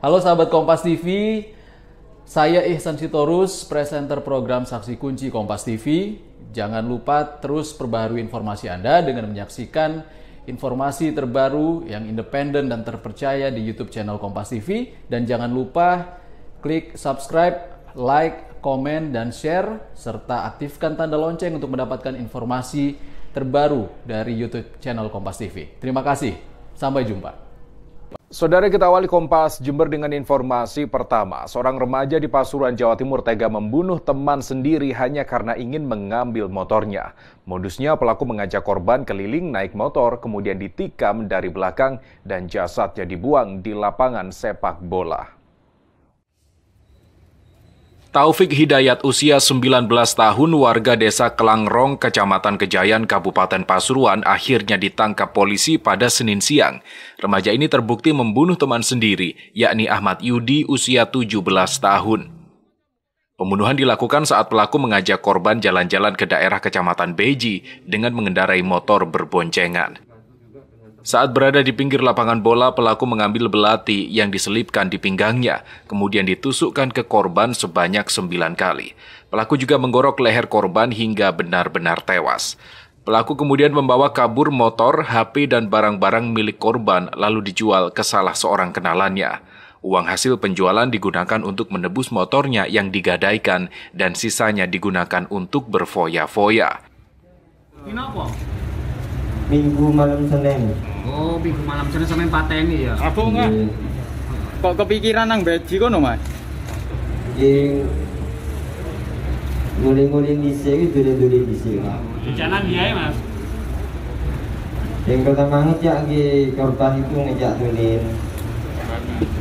Halo sahabat Kompas TV, saya Ihsan Sitorus, presenter program Saksi Kunci Kompas TV. Jangan lupa terus perbaharui informasi Anda dengan menyaksikan informasi terbaru yang independen dan terpercaya di YouTube channel Kompas TV. Dan jangan lupa klik subscribe, like, komen, dan share, serta aktifkan tanda lonceng untuk mendapatkan informasi terbaru dari YouTube channel Kompas TV. Terima kasih, sampai jumpa. Saudara kita awali Kompas Jember dengan informasi pertama. Seorang remaja di Pasuruan, Jawa Timur tega membunuh teman sendiri hanya karena ingin mengambil motornya. Modusnya pelaku mengajak korban keliling naik motor, kemudian ditikam dari belakang dan jasadnya dibuang di lapangan sepak bola. Taufik Hidayat usia 19 tahun warga desa Kelangrong, Kecamatan Kejayan, Kabupaten Pasuruan akhirnya ditangkap polisi pada Senin siang. Remaja ini terbukti membunuh teman sendiri, yakni Ahmad Yudi usia 17 tahun. Pembunuhan dilakukan saat pelaku mengajak korban jalan-jalan ke daerah Kecamatan Beji dengan mengendarai motor berboncengan. Saat berada di pinggir lapangan bola, pelaku mengambil belati yang diselipkan di pinggangnya, kemudian ditusukkan ke korban sebanyak sembilan kali. Pelaku juga menggorok leher korban hingga benar-benar tewas. Pelaku kemudian membawa kabur motor, HP, dan barang-barang milik korban lalu dijual ke salah seorang kenalannya. Uang hasil penjualan digunakan untuk menebus motornya yang digadaikan dan sisanya digunakan untuk berfoya-foya. Minggu malam Senin. Oh, Minggu malam Senin sampai empat pateni ya. Apa enggak? Iya. Kok kepikiran nang beji kono, Mas? Nggih. Iya. Nguling-nguling dhisik iki dulur-dulur dhisik, oh, iya. Di Jalan dia, Mas. Yang manut ya nggih korban itu ngejak dulin.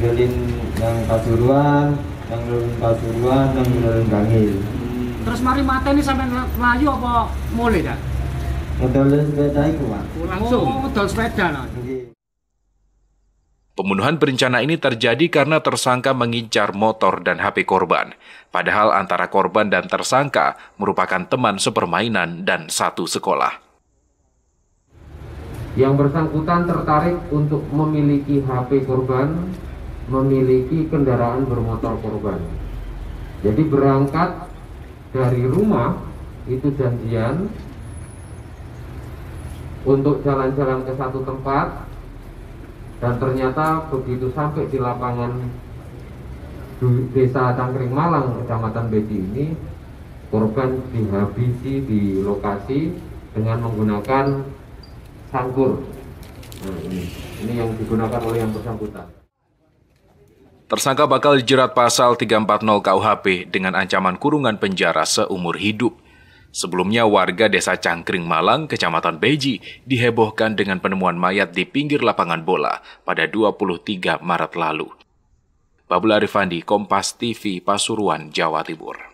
Dulin yang pasuruan, yang dulin pasuruan, yang dulin Bangil. Terus mari mateni sampai layu apa mulai dah? Oh, oh, Pembunuhan berencana ini terjadi karena tersangka mengincar motor dan HP korban. Padahal antara korban dan tersangka merupakan teman sepermainan dan satu sekolah. Yang bersangkutan tertarik untuk memiliki HP korban, memiliki kendaraan bermotor korban. Jadi berangkat dari rumah itu janjian untuk jalan-jalan ke satu tempat dan ternyata begitu sampai di lapangan desa Cangkring Malang kecamatan Bedi ini korban dihabisi di lokasi dengan menggunakan sangkur nah, ini, ini yang digunakan oleh yang bersangkutan Tersangka bakal dijerat pasal 340 KUHP dengan ancaman kurungan penjara seumur hidup. Sebelumnya warga desa Cangkring Malang, Kecamatan Beji, dihebohkan dengan penemuan mayat di pinggir lapangan bola pada 23 Maret lalu. Babul Arifandi, Kompas TV, Pasuruan, Jawa Timur.